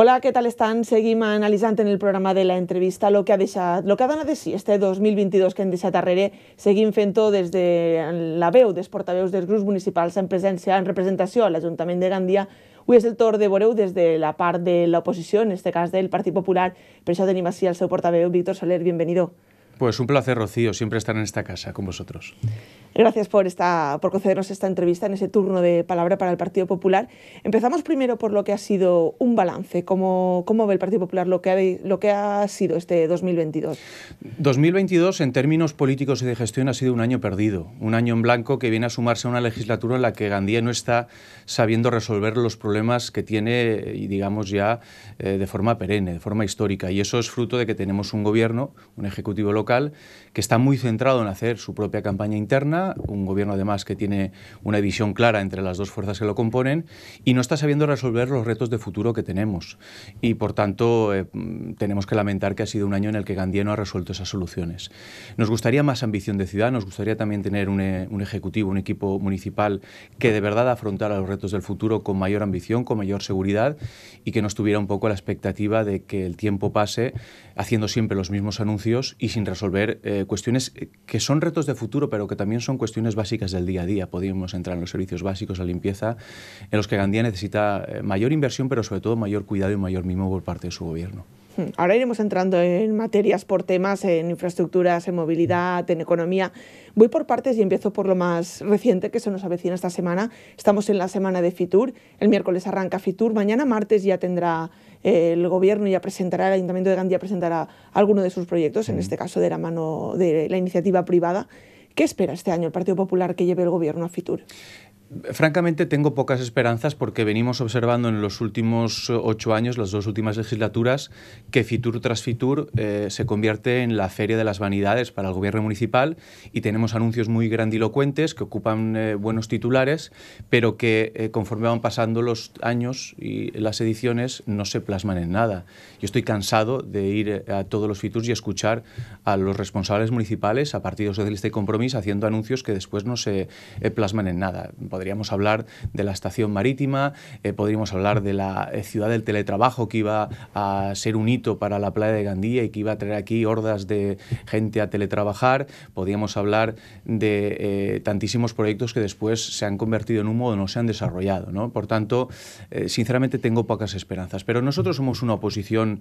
Hola, què tal estan? Seguim analitzant en el programa de la entrevista lo que ha deixat, lo que ha donat de si este 2022 que hem deixat darrere. Seguim fent-ho des de la veu dels portaveus dels grups municipals en presència, en representació a l'Ajuntament de Gandia. Avui és el torn de veureu des de la part de l'oposició, en este cas del Partit Popular. Per això tenim així el seu portaveu, Víctor Soler. Bienvenido. Pues un placer, Rocío, siempre estar en esta casa con vosotros. Gracias por, esta, por concedernos esta entrevista en ese turno de palabra para el Partido Popular. Empezamos primero por lo que ha sido un balance. ¿Cómo, cómo ve el Partido Popular lo que, ha, lo que ha sido este 2022? 2022, en términos políticos y de gestión, ha sido un año perdido. Un año en blanco que viene a sumarse a una legislatura en la que Gandía no está sabiendo resolver los problemas que tiene, y digamos ya, eh, de forma perenne, de forma histórica. Y eso es fruto de que tenemos un gobierno, un ejecutivo local, que está muy centrado en hacer su propia campaña interna, un gobierno además que tiene una división clara entre las dos fuerzas que lo componen y no está sabiendo resolver los retos de futuro que tenemos. Y por tanto eh, tenemos que lamentar que ha sido un año en el que Gandía no ha resuelto esas soluciones. Nos gustaría más ambición de ciudad, nos gustaría también tener eh, un, ejecutivo, un equipo municipal que de verdad afrontara los retos del futuro con mayor ambición, con mayor seguridad y que no estuviera un poco la expectativa de que el tiempo pase haciendo siempre los mismos anuncios y sin resolver resolver eh, cuestiones que son retos de futuro, pero que también son cuestiones básicas del día a día. Podríamos entrar en los servicios básicos, la limpieza, en los que Gandía necesita eh, mayor inversión, pero sobre todo mayor cuidado y mayor mimo por parte de su gobierno. Hmm. Ahora iremos entrando en materias por temas, en infraestructuras, en movilidad, en economía. Voy por partes y empiezo por lo más reciente que se nos avecina esta semana. Estamos en la semana de Fitur. El miércoles arranca Fitur. Mañana martes ya tendrá el gobierno ya presentará, el Ayuntamiento de Gandía presentará alguno de sus proyectos, en este caso de la mano de la iniciativa privada. ¿Qué espera este año el Partido Popular que lleve el gobierno a Fitur? Francamente tengo pocas esperanzas porque venimos observando en los últimos eh, ocho años, las dos últimas legislaturas, que Fitur tras Fitur eh, se convierte en la feria de las vanidades para el gobierno municipal y tenemos anuncios muy grandilocuentes que ocupan eh, buenos titulares, pero que conforme van pasando los años y las ediciones no se plasman en nada. Yo estoy cansado de ir a todos los Fiturs y escuchar a los responsables municipales, a Partido Socialista y compromiso haciendo anuncios que después no se plasman en nada podríamos hablar de la estación marítima, eh, podríamos hablar de la eh, ciudad del teletrabajo que iba a ser un hito para la playa de Gandía y que iba a traer aquí hordas de gente a teletrabajar, podríamos hablar de eh, tantísimos proyectos que después se han convertido en humo o no se han desarrollado. Por tanto, sinceramente tengo pocas esperanzas, pero nosotros somos una oposición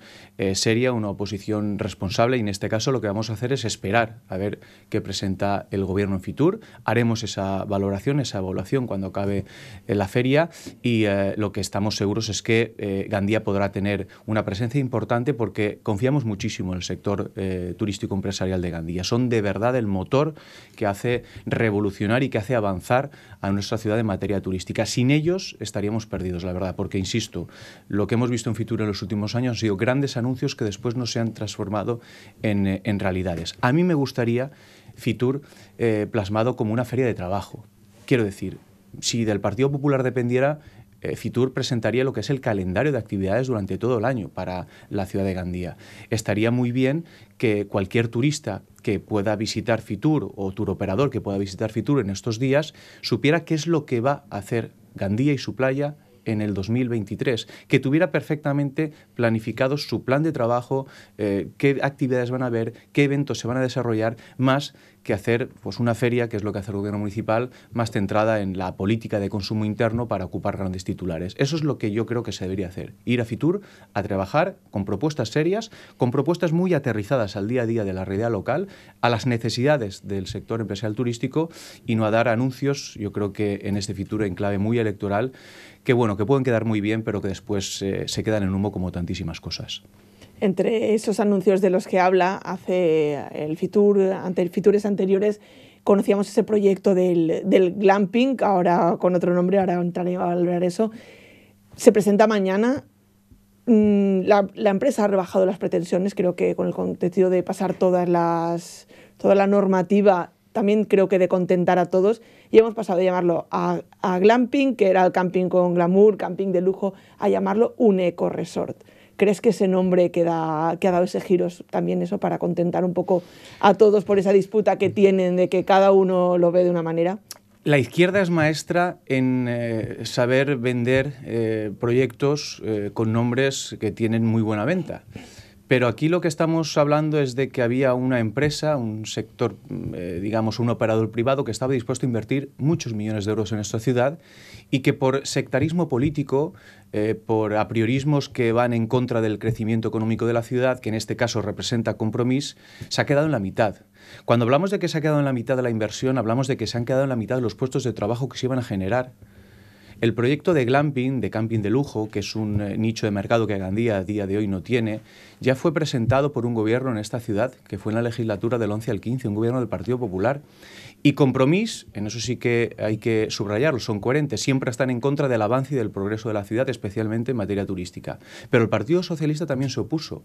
seria, una oposición responsable y en este caso lo que vamos a hacer es esperar a ver qué presenta el gobierno en Fitur, haremos esa valoración, esa evaluación cuando acabe eh, la feria, y eh, lo que estamos seguros es que eh, Gandía podrá tener una presencia importante porque confiamos muchísimo en el sector turístico empresarial de Gandía. Son de verdad el motor que hace revolucionar y que hace avanzar a nuestra ciudad en materia turística. Sin ellos estaríamos perdidos, la verdad, porque, insisto, lo que hemos visto en Fitur en los últimos años han sido grandes anuncios que después no se han transformado en, realidades. A mí me gustaría Fitur plasmado como una feria de trabajo. Quiero decir, si del Partido Popular dependiera, eh, Fitur presentaría lo que es el calendario de actividades durante todo el año para la ciudad de Gandía. Estaría muy bien que cualquier turista que pueda visitar Fitur o tour operador que pueda visitar Fitur en estos días supiera qué es lo que va a hacer Gandía y su playa en el 2023, que tuviera perfectamente planificado su plan de trabajo, eh, qué actividades van a haber, qué eventos se van a desarrollar, más que hacer pues, una feria, que es lo que hace el gobierno municipal, más centrada en la política de consumo interno para ocupar grandes titulares. Eso es lo que yo creo que se debería hacer. Ir a Fitur a trabajar con propuestas serias, con propuestas muy aterrizadas al día a día de la realidad local, a las necesidades del sector empresarial turístico y no a dar anuncios, yo creo que en este Fitur en clave muy electoral, que bueno, que pueden quedar muy bien, pero que después eh, se quedan en humo como tantísimas cosas. Entre esos anuncios de los que habla hace el Fitur, ante Fitures anteriores, conocíamos ese proyecto del, del glamping, ahora con otro nombre, ahora entraré a valorar eso. Se presenta mañana. Mm, la, la, empresa ha rebajado las pretensiones, creo que con el contenido de pasar todas las, toda la normativa, también creo que de contentar a todos. Y hemos pasado de llamarlo a, a glamping, que era el camping con glamour, camping de lujo, a llamarlo un eco resort ¿Crees que ese nombre que, da, ha dado ese giro es también eso para contentar un poco a todos por esa disputa que tienen de que cada uno lo ve de una manera? La izquierda es maestra en eh, saber vender eh, proyectos eh, con nombres que tienen muy buena venta. Pero aquí lo que estamos hablando es de que había una empresa, un sector, mm, eh, digamos, un operador privado que estaba dispuesto a invertir muchos millones de euros en esta ciudad y que por sectarismo político, por eh, por apriorismos que van en contra del crecimiento económico de la ciudad, que en este caso representa compromiso, se ha quedado en la mitad. Cuando hablamos de que se ha quedado en la mitad de la inversión, hablamos de que se han quedado en la mitad de los puestos de trabajo que se iban a generar. El proyecto de glamping, de camping de lujo, que es un eh, nicho de mercado que Gandía a día de hoy no tiene, ya fue presentado por un gobierno en esta ciudad, que fue en la legislatura del 11 al 15, un gobierno del Partido Popular. Y Compromís, en eso sí que hay que subrayarlo, son coherentes, siempre están en contra del avance y del progreso de la ciudad, especialmente en materia turística. Pero el Partido Socialista también se opuso.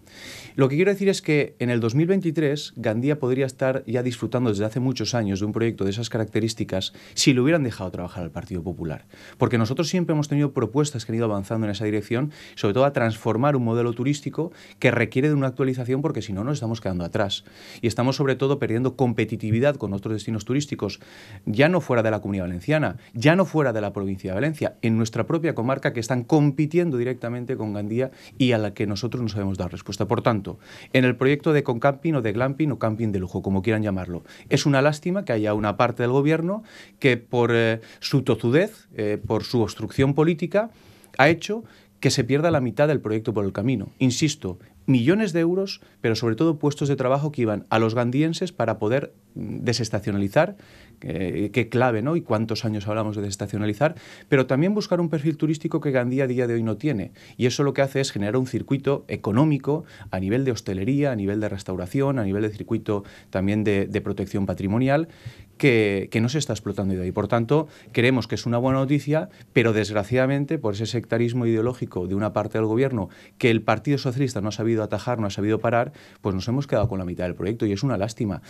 Lo que quiero decir es que en el 2023 Gandía podría estar ya disfrutando desde hace muchos años de un proyecto de esas características si lo hubieran dejado trabajar al Partido Popular. Porque nosotros siempre hemos tenido propuestas que han ido avanzando en esa dirección, sobre todo a transformar un modelo turístico que requiere de una actualización porque si no nos estamos quedando atrás. Y estamos sobre todo perdiendo competitividad con otros destinos turísticos, ya no fuera de la comunidad valenciana, ya no fuera de la provincia de Valencia, en nuestra propia comarca que están compitiendo directamente con Gandía y a la que nosotros no sabemos dar respuesta. Por tanto, en el proyecto de concamping o de glamping o camping de lujo, como quieran llamarlo, es una lástima que haya una parte del gobierno que por eh, su tozudez, eh, por su su obstrucción política ha hecho que se pierda la mitad del proyecto por el camino. Insisto, millones de euros, pero sobre todo puestos de trabajo que iban a los gandienses para poder mm, desestacionalizar, eh, qué clave, ¿no? Y cuántos años hablamos de desestacionalizar, pero también buscar un perfil turístico que Gandía a día de hoy no tiene. Y eso lo que hace es generar un circuito económico a nivel de hostelería, a nivel de restauración, a nivel de circuito también de protección patrimonial, que, no se está explotando y por tanto creemos que es una buena noticia, pero desgraciadamente por ese sectarismo ideológico de una parte del gobierno que el Partido Socialista no ha sabido atajar, no ha sabido parar, pues nos hemos quedado con la mitad del proyecto y es una lástima.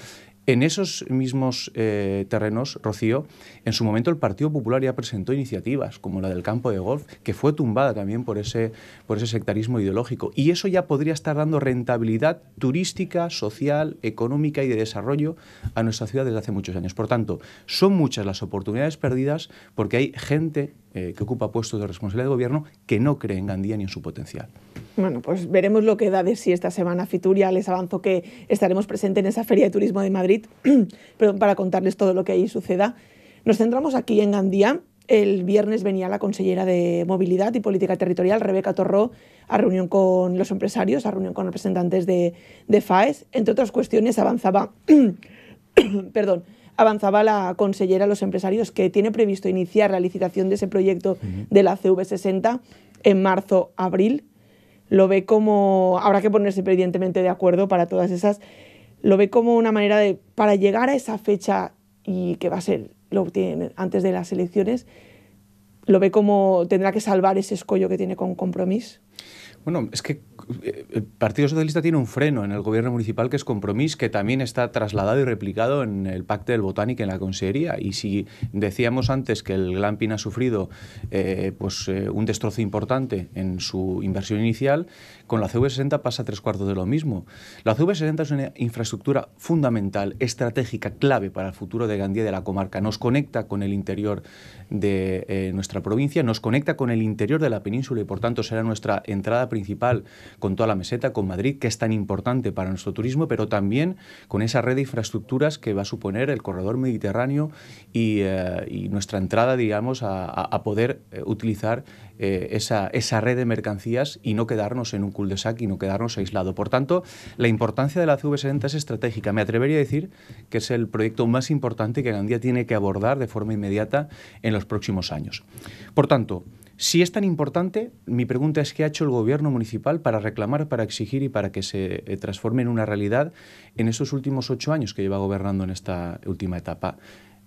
En esos mismos eh, terrenos, Rocío, en su momento el Partido Popular ya presentó iniciativas como la del campo de golf, que fue tumbada también por ese, por ese sectarismo ideológico. Y eso ya podría estar dando rentabilidad turística, social, económica y de desarrollo a nuestra ciudad desde hace muchos años. Por tanto, son muchas las oportunidades perdidas porque hay gente eh, que ocupa puestos de responsabilidad de gobierno que no cree en Gandía ni en su potencial. Bueno, pues veremos lo que da de sí esta semana Fituria. Les avanzo que estaremos presentes en esa Feria de Turismo de Madrid para contarles todo lo que ahí suceda. Nos centramos aquí en Gandía. El viernes venía la consellera de Movilidad y Política Territorial, Rebeca Torró, a reunión con los empresarios, a reunión con representantes de FAES. Entre otras cuestiones, avanzaba perdón, avanzaba la consellera a los empresarios que tiene previsto iniciar la licitación de ese proyecto de la CV60 en marzo-abril. Lo ve como, habrá que ponerse evidentemente de acuerdo para todas esas, lo ve como una manera de, para llegar a esa fecha y que va a ser, antes de las elecciones, lo ve como tendrá que salvar ese escollo que tiene con compromiso. Bueno, es que eh, el Partido Socialista tiene un freno en el gobierno municipal que es Compromís, que también está trasladado y replicado en el Pacto del Botánico en la Consejería. Y si decíamos antes que el Glamping ha sufrido eh, pues, eh, un destrozo importante en su inversión inicial, con la CV60 pasa tres cuartos de lo mismo. La CV60 es una infraestructura fundamental, estratégica, clave para el futuro de Gandía de la comarca. Nos conecta con el interior de nuestra provincia, nos conecta con el interior de la península y por tanto será nuestra entrada principal con toda la meseta, con Madrid, que es tan importante para nuestro turismo, pero también con esa red de infraestructuras que va a suponer el corredor mediterráneo y, eh, nuestra entrada, digamos, a, poder eh, utilizar eh, esa, red de mercancías y no quedarnos en un cul-de-sac y no quedarnos aislado. Por tanto, la importancia de la CV60 es estratégica. Me atrevería a decir que es el proyecto más importante que Gandía tiene que abordar de forma inmediata en los próximos años. Por tanto, si es tan importante, mi pregunta es qué ha hecho el gobierno municipal para reclamar, para exigir y para que se eh, transforme en una realidad en esos últimos ocho años que lleva gobernando en esta última etapa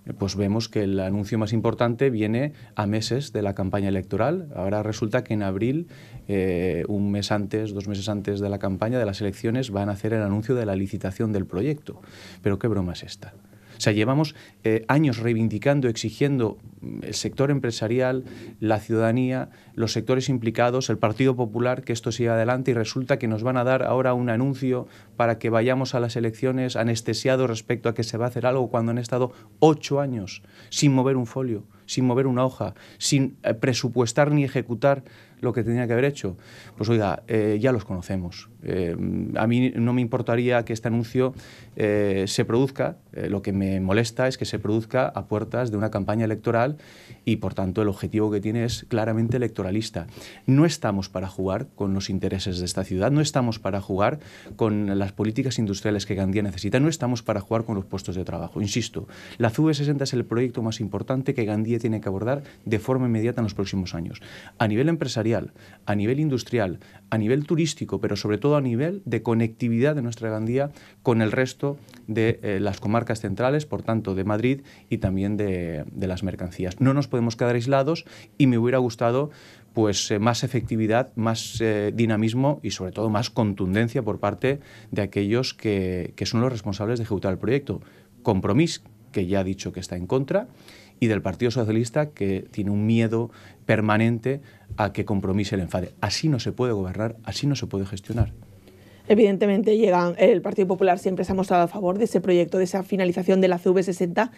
eh, pues vemos que el anuncio más importante viene a meses de la campaña electoral. Ahora resulta que en abril, eh, un mes antes, dos meses antes de la campaña, de las elecciones, van a hacer el anuncio de la licitación del proyecto. Pero qué broma es esta. O sea, llevamos eh, años reivindicando, exigiendo mm, el sector empresarial, la ciudadanía, los sectores implicados, el Partido Popular, que esto siga adelante y resulta que nos van a dar ahora un anuncio para que vayamos a las elecciones anestesiados respecto a que se va a hacer algo cuando han estado ocho años sin mover un folio sin mover una hoja, sin eh, presupuestar ni ejecutar lo que tenía que haber hecho? Pues oiga, eh, ya los conocemos. Eh, a mí no me importaría que este anuncio se produzca. lo que me molesta es que se produzca a puertas de una campaña electoral y, por tanto, el objetivo que tiene es claramente electoralista. No estamos para jugar con los intereses de esta ciudad, no estamos para jugar con las políticas industriales que Gandía necesita, no estamos para jugar con los puestos de trabajo. Insisto, la zuv 60 es el proyecto más importante que Gandía tiene que abordar de forma inmediata en los próximos años. A nivel empresarial, a nivel industrial, a nivel turístico, pero sobre todo a nivel de conectividad de nuestra Gandía con el resto de eh, las comarcas centrales, por tanto de Madrid y también de, las mercancías. No nos podemos quedar aislados y me hubiera gustado pues eh, más efectividad, más eh, dinamismo y sobre todo más contundencia por parte de aquellos que, que son los responsables de ejecutar el proyecto. Compromís, que ya ha dicho que está en contra, y del Partido Socialista que tiene un miedo permanente a que compromise el enfade. Así no se puede gobernar, así no se puede gestionar. Evidentemente llegan, el Partido Popular siempre se ha mostrado a favor de ese proyecto, de esa finalización de la CV60.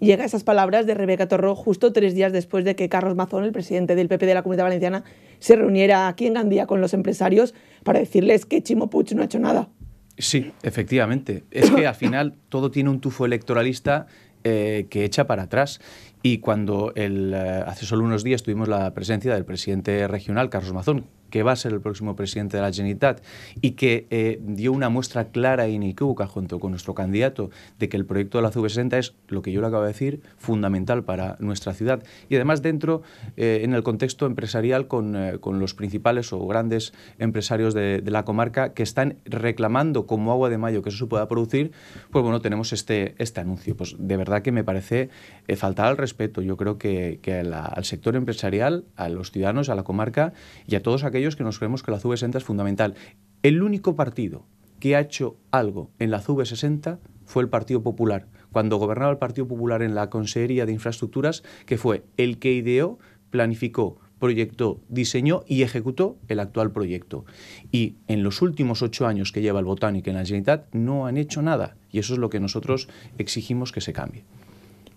Llega esas palabras de Rebeca Torró justo tres días después de que Carlos Mazón, el presidente del PP de la Comunidad Valenciana, se reuniera aquí en Gandía con los empresarios para decirles que Chimo Puig no ha hecho nada. Sí, efectivamente. Es que al final todo tiene un tufo electoralista eh, que echa para atrás. Y cuando eh, hace solo unos días tuvimos la presencia del presidente regional, Carlos Mazón, que va a ser el próximo presidente de la Generalitat y que eh, dio una muestra clara e inequívoca junto con nuestro candidato de que el proyecto de la CV60 es, lo que yo le acabo de decir, fundamental para nuestra ciudad. Y además dentro, eh, en el contexto empresarial, con, los principales o grandes empresarios de, la comarca que están reclamando como agua de mayo que eso se pueda producir, pues bueno, tenemos este, este anuncio. Pues de verdad que me parece faltar al respeto yo creo que, al sector empresarial, a los ciudadanos, a la comarca y a todos aquellos que nos creemos que la CV60 es fundamental. El único partido que ha hecho algo en la CV60 fue el Partido Popular, cuando gobernaba el Partido Popular en la Consejería de Infraestructuras, que fue el que ideó, planificó, proyectó, diseñó y ejecutó el actual proyecto. Y en los últimos ocho años que lleva el Botánico en la Generalitat no han hecho nada. Y eso es lo que nosotros exigimos que se cambie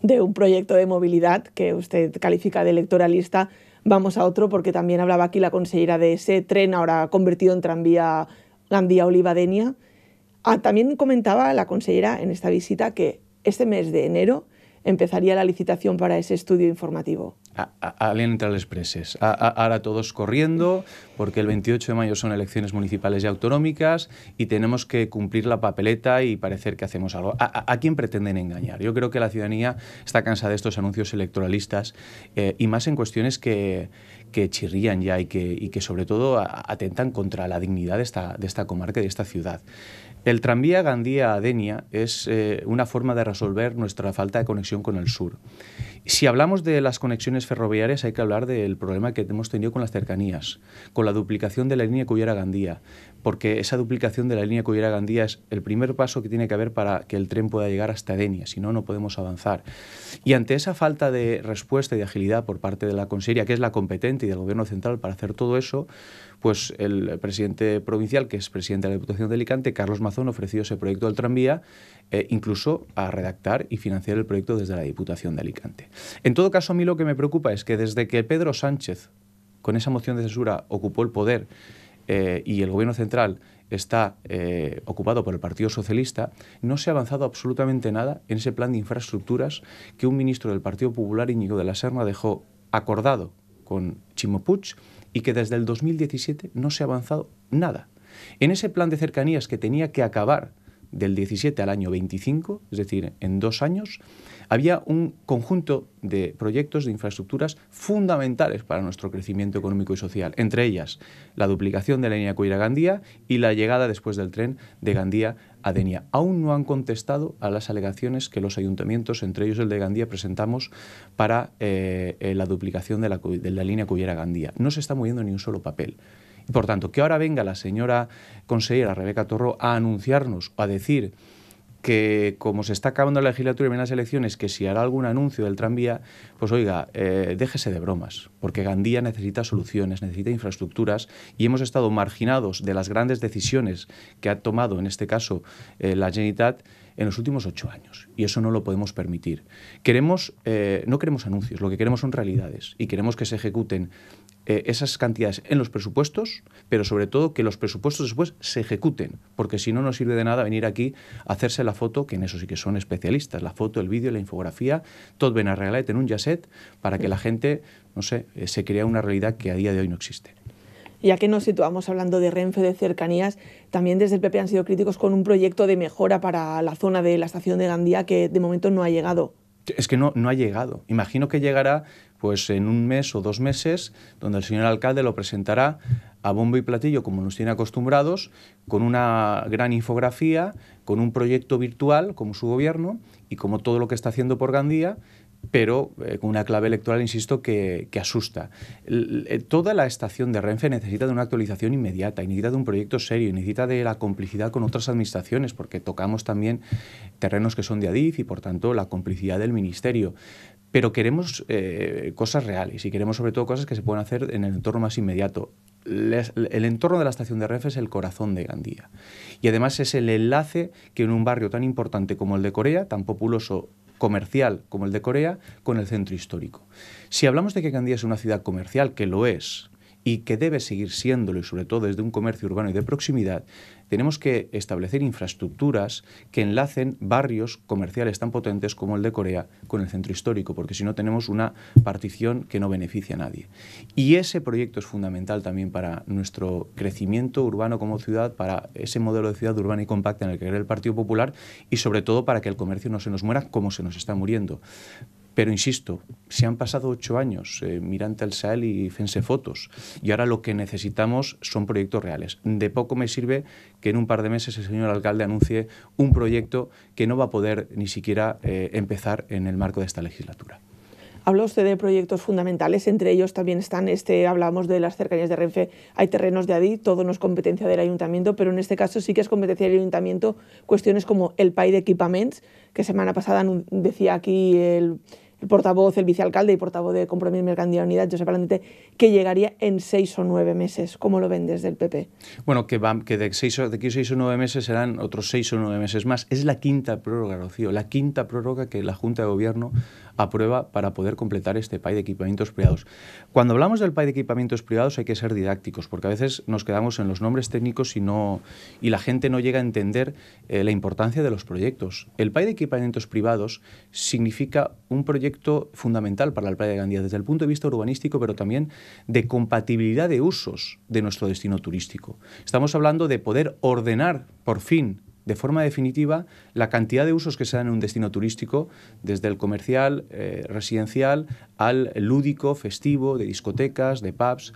de un proyecto de movilidad que usted califica de electoralista, vamos a otro, porque también hablaba aquí la consejera de ese tren ahora convertido en tranvía Gandía-Olivadenia. Ah, también comentaba la consejera en esta visita que este mes de enero empezaría la licitación para ese estudio informativo. Alien entre las presas. Ahora todos corriendo, porque el 28 de mayo son elecciones municipales y autonómicas y tenemos que cumplir la papeleta y parecer que hacemos algo. ¿A, quién pretenden engañar? Yo creo que la ciudadanía está cansada de estos anuncios electoralistas eh, y más en cuestiones que, que chirrían ya y que, y que sobre todo atentan contra la dignidad de esta, de esta comarca y de esta ciudad. El tranvía Gandía-Adenia es eh, una forma de resolver nuestra falta de conexión con el sur. Si hablamos de las conexiones ferroviarias, hay que hablar del problema que hemos tenido con las cercanías, con la duplicación de la línea Cullera-Gandía, porque esa duplicación de la línea Cullera-Gandía es el primer paso que tiene que haber para que el tren pueda llegar hasta Denia, si no, no podemos avanzar. Y ante esa falta de respuesta y de agilidad por parte de la Consejería, que es la competente y del Gobierno Central para hacer todo eso, pues el presidente provincial, que es presidente de la Diputación de Alicante, Carlos Mazón, ofreció ese proyecto del tranvía eh, incluso a redactar y financiar el proyecto desde la Diputación de Alicante. En todo caso, a mí lo que me preocupa es que desde que Pedro Sánchez, con esa moción de censura, ocupó el poder eh, y el Gobierno Central está eh, ocupado por el Partido Socialista, no se ha avanzado absolutamente nada en ese plan de infraestructuras que un ministro del Partido Popular, Íñigo de la Serna, dejó acordado con Chimopuch y que desde el 2017 no se ha avanzado nada. En ese plan de cercanías que tenía que acabar del 17 al año 25, es decir, en dos años, había un conjunto de proyectos de infraestructuras fundamentales para nuestro crecimiento económico y social, entre ellas la duplicación de la línea cuyera gandía y la llegada después del tren de Gandía a Denia. Aún no han contestado a las alegaciones que los ayuntamientos, entre ellos el de Gandía, presentamos para eh, eh, la duplicación de la, línea cuyera gandía No se está moviendo ni un solo papel. Por tanto, que ahora venga la señora consejera Rebeca Torro a anunciarnos, a decir que como se está acabando la legislatura y vienen las elecciones, que si hará algún anuncio del tranvía, pues oiga, eh, déjese de bromas, porque Gandía necesita soluciones, necesita infraestructuras y hemos estado marginados de las grandes decisiones que ha tomado, en este caso, eh, la Generalitat en los últimos ocho años y eso no lo podemos permitir. Queremos, eh, no queremos anuncios, lo que queremos son realidades y queremos que se ejecuten eh, esas cantidades en los presupuestos, pero sobre todo que los presupuestos después se ejecuten, porque si no, no sirve de nada venir aquí a hacerse la foto, que en eso sí que son especialistas, la foto, el vídeo, la infografía, todo ven a y en un yaset, para que la gente, no sé, eh, se crea una realidad que a día de hoy no existe ya que nos situamos hablando de Renfe, de cercanías, también desde el PP han sido críticos con un proyecto de mejora para la zona de la estación de Gandía que de momento no ha llegado. Es que no, no ha llegado. Imagino que llegará pues en un mes o dos meses, donde el señor alcalde lo presentará a bombo y platillo, como nos tiene acostumbrados, con una gran infografía, con un proyecto virtual, como su gobierno, y como todo lo que está haciendo por Gandía, pero eh, con una clave electoral, insisto, que, asusta. Eh, toda la estación de Renfe necesita de una actualización inmediata, necesita de un proyecto serio, necesita de la complicidad con otras administraciones, porque tocamos también terrenos que son de Adif y, por tanto, la complicidad del Ministerio pero queremos eh, cosas reales y queremos sobre todo cosas que se pueden hacer en el entorno más inmediato. el entorno de la estación de Ref es el corazón de Gandía y además es el enlace que en un barrio tan importante como el de Corea, tan populoso comercial como el de Corea, con el centro histórico. Si hablamos de que Gandía es una ciudad comercial, que lo es, y que debe seguir siéndolo, y sobre todo desde un comercio urbano y de proximidad, tenemos que establecer infraestructuras que enlacen barrios comerciales tan potentes como el de Corea con el centro histórico, porque si no tenemos una partición que no beneficia a nadie. Y ese proyecto es fundamental también para nuestro crecimiento urbano como ciudad, para ese modelo de ciudad urbana y compacta en el que cree el Partido Popular y sobre todo para que el comercio no se nos muera como se nos está muriendo. Pero insisto, se han pasado ocho años, eh, mirante al Sahel y fense fotos, y ahora lo que necesitamos son proyectos reales. De poco me sirve que en un par de meses el señor alcalde anuncie un proyecto que no va a poder ni siquiera eh, empezar en el marco de esta legislatura. Habla usted de proyectos fundamentales, entre ellos también están, este, hablamos de las cercanías de Renfe, hay terrenos de Adí, todo no es competencia del ayuntamiento, pero en este caso sí que es competencia del ayuntamiento cuestiones como el PAI de equipamientos, que semana pasada decía aquí el, el portavoz, el vicealcalde y portavoz de compromiso Mercantil Unidad, Josep Alandete, que llegaría en seis o nueve meses. ¿Cómo lo ven desde el PP? Bueno, que, va, que de, seis de aquí seis o nueve meses serán otros seis o nueve meses más. Es la quinta prórroga, Rocío, la quinta prórroga que la Junta de Gobierno a prueba para poder completar este PAI de equipamientos privados. Cuando hablamos del PAI de equipamientos privados hay que ser didácticos, porque a veces nos quedamos en los nombres técnicos y, y la gente no llega a entender eh, la importancia de los proyectos. El PAI de equipamientos privados significa un proyecto fundamental para el Playa de Gandía desde el punto de vista urbanístico, pero también de compatibilidad de usos de nuestro destino turístico. Estamos hablando de poder ordenar por fin de forma definitiva la cantidad de usos que se dan en un destino turístico, desde el comercial, eh, residencial, al lúdico, festivo, de discotecas, de pubs.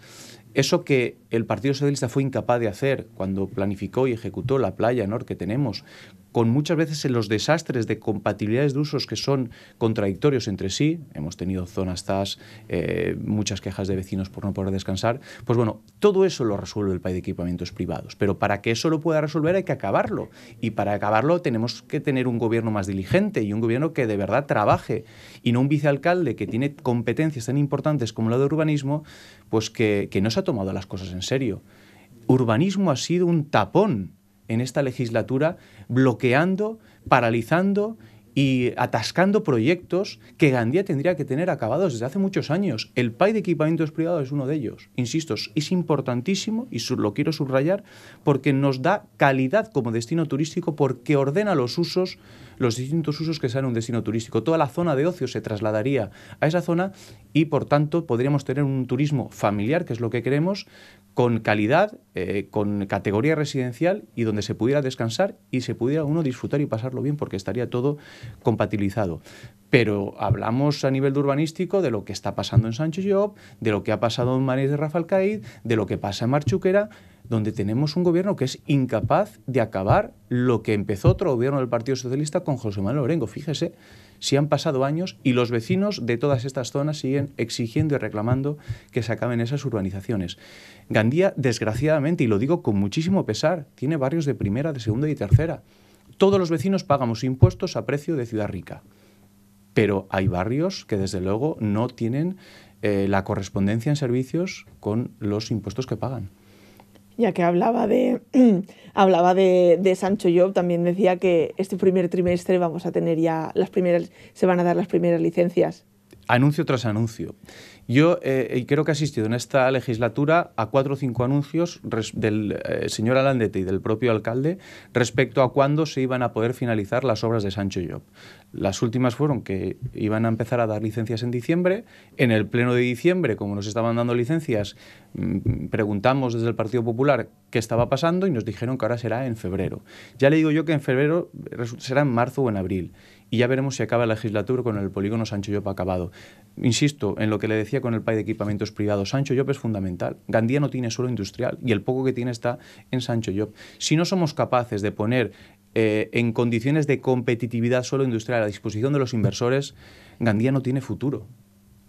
Eso que el Partido Socialista fue incapaz de hacer cuando planificó y ejecutó la playa nor que tenemos, con muchas veces en los desastres de compatibilidades de usos que son contradictorios entre sí, hemos tenido zonas TAS, eh, muchas quejas de vecinos por no poder descansar, pues bueno, todo eso lo resuelve el país de equipamientos privados, pero para que eso lo pueda resolver hay que acabarlo, y para acabarlo tenemos que tener un gobierno más diligente y un gobierno que de verdad trabaje, y no un vicealcalde que tiene competencias tan importantes como la de urbanismo, pues que, que no se ha tomado las cosas en serio. Urbanismo ha sido un tapón en esta legislatura bloqueando, paralizando y atascando proyectos que Gandía tendría que tener acabados desde hace muchos años. El PAI de equipamientos privados es uno de ellos. Insisto, es importantísimo y lo quiero subrayar porque nos da calidad como destino turístico porque ordena los usos los distintos usos que sean un destino turístico. Toda la zona de ocio se trasladaría a esa zona y, por tanto, podríamos tener un turismo familiar, que es lo que queremos, con calidad, eh, con categoría residencial y donde se pudiera descansar y se pudiera uno disfrutar y pasarlo bien porque estaría todo compatibilizado. Pero hablamos a nivel urbanístico de lo que está pasando en Sancho Job, de lo que ha pasado en Manés de Rafalcaid, de lo que pasa en Marchuquera donde tenemos un gobierno que es incapaz de acabar lo que empezó otro gobierno del Partido Socialista con José Manuel Orengo. Fíjese si han pasado años y los vecinos de todas estas zonas siguen exigiendo y reclamando que se acaben esas urbanizaciones. Gandía, desgraciadamente, y lo digo con muchísimo pesar, tiene barrios de primera, de segunda y tercera. Todos los vecinos pagamos impuestos a precio de ciudad rica. Pero hay barrios que desde luego no tienen eh, la correspondencia en servicios con los impuestos que pagan ya que hablaba de, hablaba de, Sancho Job, también decía que este primer trimestre vamos a tener ya las primeras, se van a dar las primeras licencias. Anuncio tras anuncio. Yo eh, eh, creo que he asistido en esta legislatura a cuatro o cinco anuncios del eh, señor Alandete y del propio alcalde respecto a cuándo se iban a poder finalizar las obras de Sancho Job. Las últimas fueron que iban a empezar a dar licencias en diciembre. En el pleno de diciembre, como nos estaban dando licencias, mm, preguntamos desde el Partido Popular qué estaba pasando y nos dijeron que ahora será en febrero. Ya le digo yo que en febrero será en marzo o en abril y ya veremos si acaba la legislatura con el polígono Sancho Llop acabado. Insisto en lo que le decía con el PAI de equipamientos privados. Sancho Job es fundamental. Gandía no tiene suelo industrial y el poco que tiene está en Sancho Job. Si no somos capaces de poner eh, en condiciones de competitividad suelo industrial a disposición de los inversores, Gandía no tiene futuro.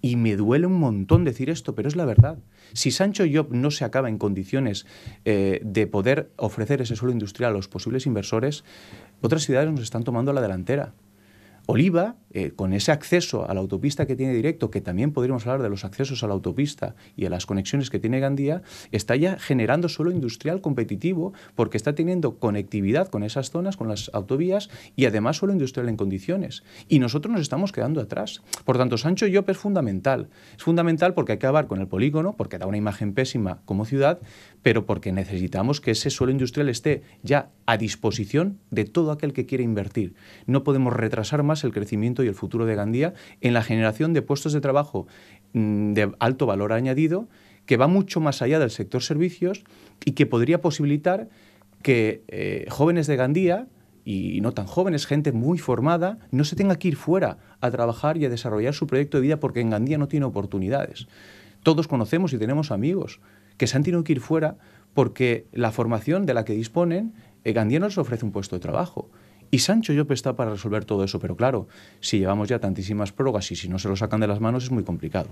Y me duele un montón decir esto, pero es la verdad. Si Sancho Job no se acaba en condiciones eh, de poder ofrecer ese suelo industrial a los posibles inversores, otras ciudades nos están tomando la delantera. Oliva, eh, con ese acceso a la autopista que tiene directo, que también podríamos hablar de los accesos a la autopista y a las conexiones que tiene Gandía, está ya generando suelo industrial competitivo porque está teniendo conectividad con esas zonas, con las autovías y además suelo industrial en condiciones. Y nosotros nos estamos quedando atrás. Por tanto, Sancho Llop es fundamental. Es fundamental porque hay que acabar con el polígono, porque da una imagen pésima como ciudad, pero porque necesitamos que ese suelo industrial esté ya a disposición de todo aquel que quiere invertir. No podemos retrasar más el crecimiento y el futuro de Gandía en la generación de puestos de trabajo mm, de alto valor añadido que va mucho más allá del sector servicios y que podría posibilitar que eh, jóvenes de Gandía y no tan jóvenes, gente muy formada, no se tenga que ir fuera a trabajar y a desarrollar su proyecto de vida porque en Gandía no tiene oportunidades. Todos conocemos y tenemos amigos que se han tenido que ir fuera porque la formación de la que disponen, eh, Gandía no les ofrece un puesto de trabajo. Y Sancho Llope está para resolver todo eso, pero claro, si llevamos ya tantísimas prórrogas y si no se lo sacan de las manos es muy complicado.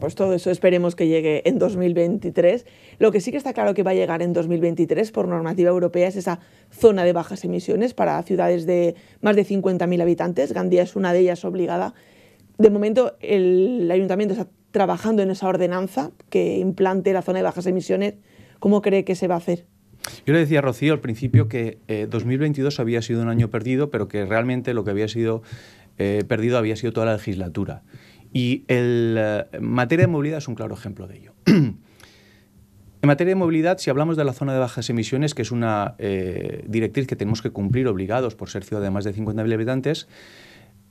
Pues todo eso esperemos que llegue en 2023. Lo que sí que está claro que va a llegar en 2023 por normativa europea es esa zona de bajas emisiones para ciudades de más de 50.000 habitantes. Gandía es una de ellas obligada. De momento el ayuntamiento está trabajando en esa ordenanza que implante la zona de bajas emisiones. ¿Cómo cree que se va a hacer? Yo le decía a Rocío al principio que 2022 eh, había sido un año perdido, pero que realmente lo que había sido eh, perdido había sido toda la legislatura. Y el, eh, materia de movilidad es un claro ejemplo de ello. En materia de movilidad, si hablamos de la zona de bajas emisiones, que es una directriz que tenemos que cumplir obligados por ser ciudad de más de 50.000 habitantes,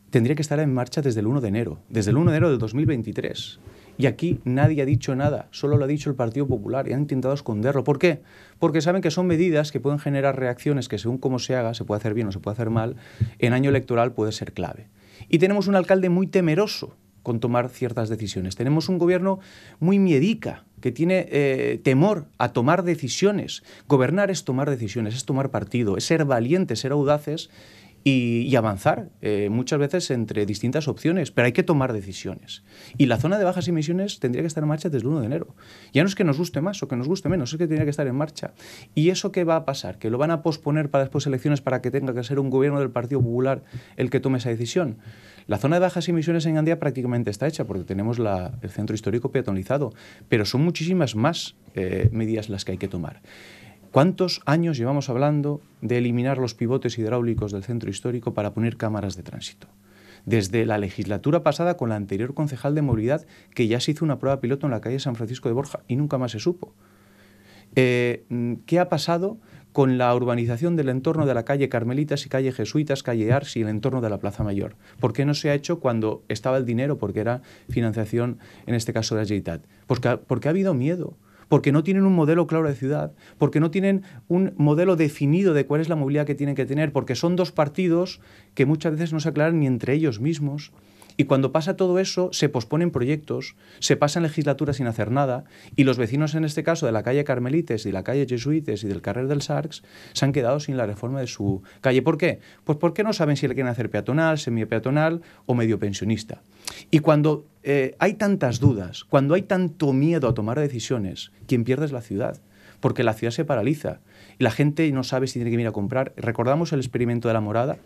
tendría que estar en marcha desde el 1 de enero, desde el 1 de enero de 2023. Y aquí nadie ha dicho nada, solo lo ha dicho el Partido Popular y han intentado esconderlo. ¿Por qué? Porque saben que son medidas que pueden generar reacciones que según cómo se haga, se puede hacer bien o se puede hacer mal, en año electoral puede ser clave. Y tenemos un alcalde muy temeroso con tomar ciertas decisiones. Tenemos un gobierno muy miedica, que tiene eh, temor a tomar decisiones. Gobernar es tomar decisiones, es tomar partido, es ser valientes, ser audaces y, avanzar eh, muchas veces entre distintas opciones, pero hay que tomar decisiones. Y la zona de bajas emisiones tendría que estar en marcha desde el 1 de enero. Ya no es que nos guste más o que nos guste menos, es que tendría que estar en marcha. ¿Y eso qué va a pasar? ¿Que lo van a posponer para después elecciones para que tenga que ser un gobierno del Partido Popular el que tome esa decisión? La zona de bajas emisiones en Gandía prácticamente está hecha porque tenemos el centro histórico peatonalizado, pero son muchísimas más eh, medidas las que hay que tomar. ¿Cuántos años llevamos hablando de eliminar los pivotes hidráulicos del centro histórico para poner cámaras de tránsito? Desde la legislatura pasada con la anterior concejal de movilidad que ya se hizo una prueba piloto en la calle San Francisco de Borja y nunca más se supo. Eh, ¿Qué ha pasado con la urbanización del entorno de la calle Carmelitas y calle Jesuitas, calle Ars y el entorno de la Plaza Mayor? ¿Por qué no se ha hecho cuando estaba el dinero, porque era financiación, en este caso de la ¿Por porque ha habido miedo porque no tienen un modelo claro de ciudad, porque no tienen un modelo definido de cuál es la movilidad que tienen que tener, porque son dos partidos que muchas veces no se aclaran ni entre ellos mismos. Y cuando pasa todo eso, se posponen proyectos, se pasan legislaturas sin hacer nada, y los vecinos, en este caso, de la calle Carmelites y la calle Jesuites y del carrer del Sarx, se han quedado sin la reforma de su calle. ¿Por qué? Pues porque no saben si le quieren hacer peatonal, semipeatonal o medio pensionista. Y cuando eh, hay tantas dudas, cuando hay tanto miedo a tomar decisiones, quien pierde es la ciudad porque la ciudad se paraliza y la gente no sabe si tiene que ir a comprar. Recordamos el experimento de la morada,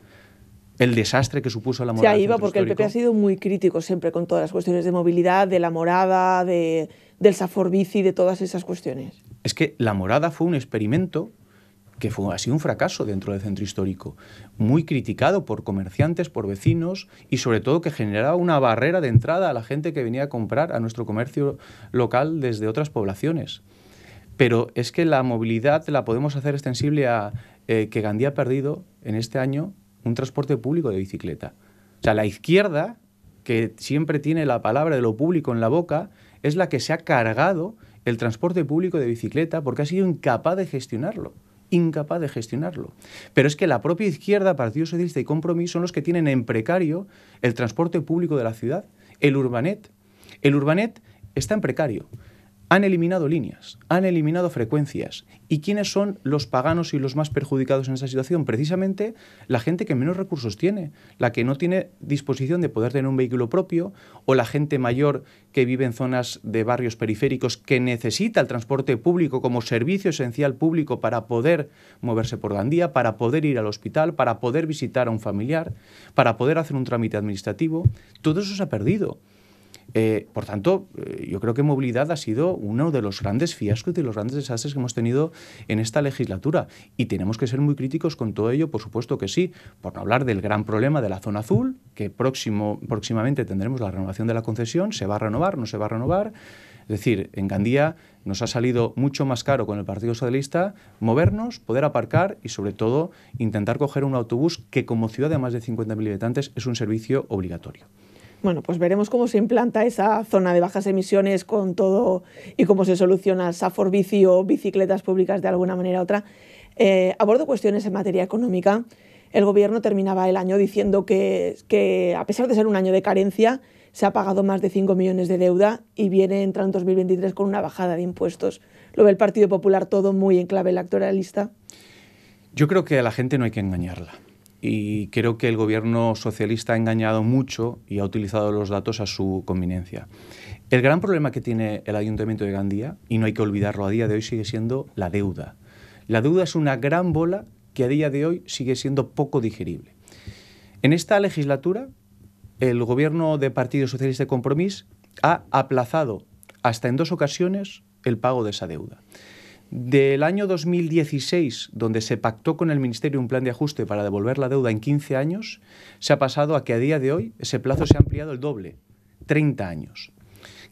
el desastre que supuso la morada. Ya iba porque el PP ha sido muy crítico siempre con todas las cuestiones de movilidad, de la morada, de, del saforbici, de todas esas cuestiones. Es que la morada fue un experimento que fue, ha un fracaso dentro del centro histórico, muy criticado por comerciantes, por vecinos y sobre todo que generaba una barrera de entrada a la gente que venía a comprar a nuestro comercio local desde otras poblaciones. Pero es que la movilidad la podemos hacer extensible a eh, que Gandía ha perdido en este año un transporte público de bicicleta. O sea, la izquierda, que siempre tiene la palabra de lo público en la boca, es la que se ha cargado el transporte público de bicicleta porque ha sido incapaz de gestionarlo incapaz de gestionarlo. Pero es que la propia izquierda, Partido Socialista y compromiso son los que tienen en precario el transporte público de la ciudad, el urbanet. El urbanet está en precario. Han eliminado líneas, han eliminado frecuencias. ¿Y quiénes son los paganos y los más perjudicados en esa situación? Precisamente la gente que menos recursos tiene, la que no tiene disposición de poder tener un vehículo propio o la gente mayor que vive en zonas de barrios periféricos que necesita el transporte público como servicio esencial público para poder moverse por Gandía, para poder ir al hospital, para poder visitar a un familiar, para poder hacer un trámite administrativo. Todo eso se ha perdido. Eh, por tanto, eh, yo creo que movilidad ha sido uno de los grandes fiascos y los grandes desastres que hemos tenido en esta legislatura. Y tenemos que ser muy críticos con todo ello, por supuesto que sí, por no hablar del gran problema de la zona azul, que próximamente tendremos la renovación de la concesión, se va a renovar, no se va a renovar. Es decir, en Gandía nos ha salido mucho más caro con el Partido Socialista movernos, poder aparcar y sobre todo intentar coger un autobús que como ciudad de más de 50.000 habitantes es un servicio obligatorio. Bueno, pues veremos cómo se implanta esa zona de bajas emisiones con todo y cómo se soluciona SAFOR bici o bicicletas públicas de alguna manera u otra. Eh, abordo cuestiones en materia económica. El gobierno terminaba el año diciendo que, a pesar de ser un año de carencia, se ha pagado más de 5 millones de deuda y viene entrando en 2023 con una bajada de impuestos. Lo ve el Partido Popular todo muy en clave electoralista. Yo creo que a la gente no hay que engañarla y creo que el gobierno socialista ha engañado mucho y ha utilizado los datos a su conveniencia. El gran problema que tiene el ayuntamiento de Gandía, y no hay que olvidarlo a día de hoy, sigue siendo la deuda. La deuda es una gran bola que a día de hoy sigue siendo poco digerible. En esta legislatura, el gobierno de Partido Socialista de Compromís ha aplazado hasta en dos ocasiones el pago de esa deuda. Del año 2016, donde se pactó con el Ministerio un plan de ajuste para devolver la deuda en 15 años, se ha pasado a que a día de hoy ese plazo se ha ampliado el doble, 30 años.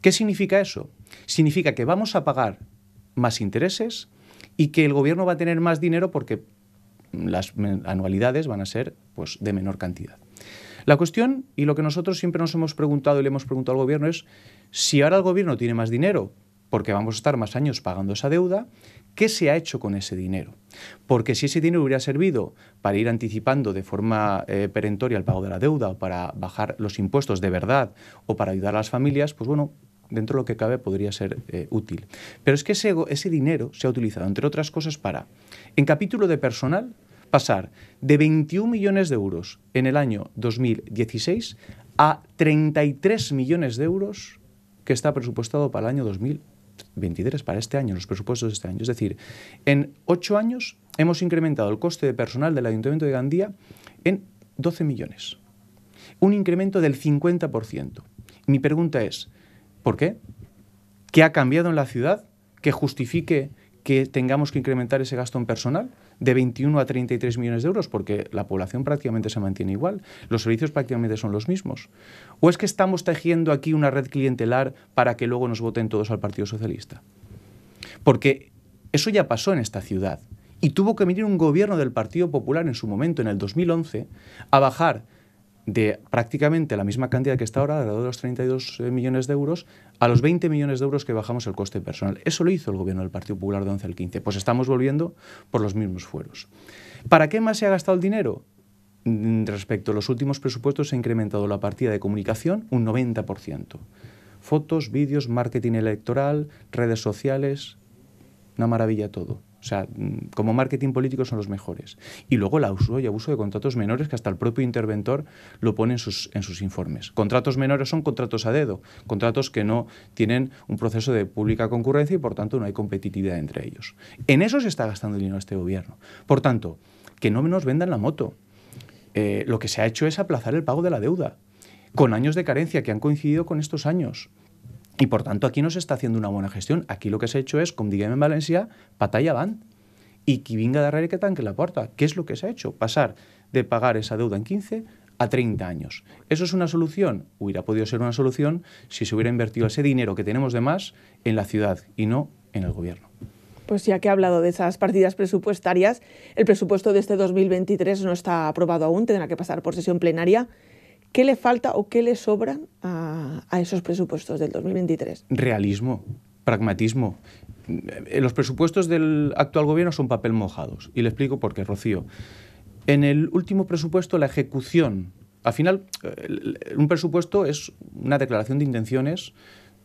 ¿Qué significa eso? Significa que vamos a pagar más intereses y que el gobierno va a tener más dinero porque las anualidades van a ser pues, de menor cantidad. La cuestión, y lo que nosotros siempre nos hemos preguntado y le hemos preguntado al gobierno es si ahora el gobierno tiene más dinero, porque vamos a estar más años pagando esa deuda, ¿qué se ha hecho con ese dinero? Porque si ese dinero hubiera servido para ir anticipando de forma eh, perentoria el pago de la deuda o para bajar los impuestos de verdad o para ayudar a las familias, pues bueno, dentro de lo que cabe podría ser eh, útil. Pero es que ese, ese dinero se ha utilizado, entre otras cosas, para, en capítulo de personal, pasar de 21 millones de euros en el año 2016 a 33 millones de euros que está presupuestado para el año 2020. 23 para este año, los presupuestos de este año. Es decir, en ocho años hemos incrementado el coste de personal del Ayuntamiento de Gandía en 12 millones. Un incremento del 50%. Mi pregunta es, ¿por qué? ¿Qué ha cambiado en la ciudad que justifique que tengamos que incrementar ese gasto en personal de 21 a 33 millones de euros, porque la población prácticamente se mantiene igual, los servicios prácticamente son los mismos. ¿O es que estamos tejiendo aquí una red clientelar para que luego nos voten todos al Partido Socialista? Porque eso ya pasó en esta ciudad y tuvo que venir un gobierno del Partido Popular en su momento, en el 2011, a bajar de prácticamente la misma cantidad que está ahora, alrededor de los 32 eh, millones de euros, a los 20 millones de euros que bajamos el coste personal. Eso lo hizo el gobierno del Partido Popular de 11 al 15. Pues estamos volviendo por los mismos fueros. ¿Para qué más se ha gastado el dinero? Mm, respecto a los últimos presupuestos se ha incrementado la partida de comunicación un 90%. Fotos, vídeos, marketing electoral, redes sociales, una maravilla todo. O sea, mm, como marketing político son los mejores. Y luego el uso y abuso de contratos menores que hasta el propio interventor lo pone en sus, en sus informes. Contratos menores son contratos a dedo, contratos que no tienen un proceso de pública concurrencia y por tanto no hay competitividad entre ellos. En eso se está gastando el dinero este gobierno. Por tanto, que no nos vendan la moto. Eh, lo que se ha hecho es aplazar el pago de la deuda, con años de carencia que han coincidido con estos años. Y por tanto, aquí no se está haciendo una buena gestión. Aquí lo que se ha hecho es, como digan en Valencia, Patalla van y venga de darrere que tanque la puerta. ¿Qué es lo que se ha hecho? Pasar de pagar esa deuda en 15 a 30 años. ¿Eso es una solución? Hubiera podido ser una solución si se hubiera invertido ese dinero que tenemos de más en la ciudad y no en el gobierno. Pues ya que ha hablado de esas partidas presupuestarias, el presupuesto de este 2023 no está aprobado aún, tendrá que pasar por sesión plenaria. ¿Qué le falta o qué le sobra a, a esos presupuestos del 2023? Realismo, pragmatismo. Eh, los presupuestos del actual gobierno son papel mojados. Y le explico por qué, Rocío. En el último presupuesto, la ejecución. Al final, eh, un presupuesto es una declaración de intenciones,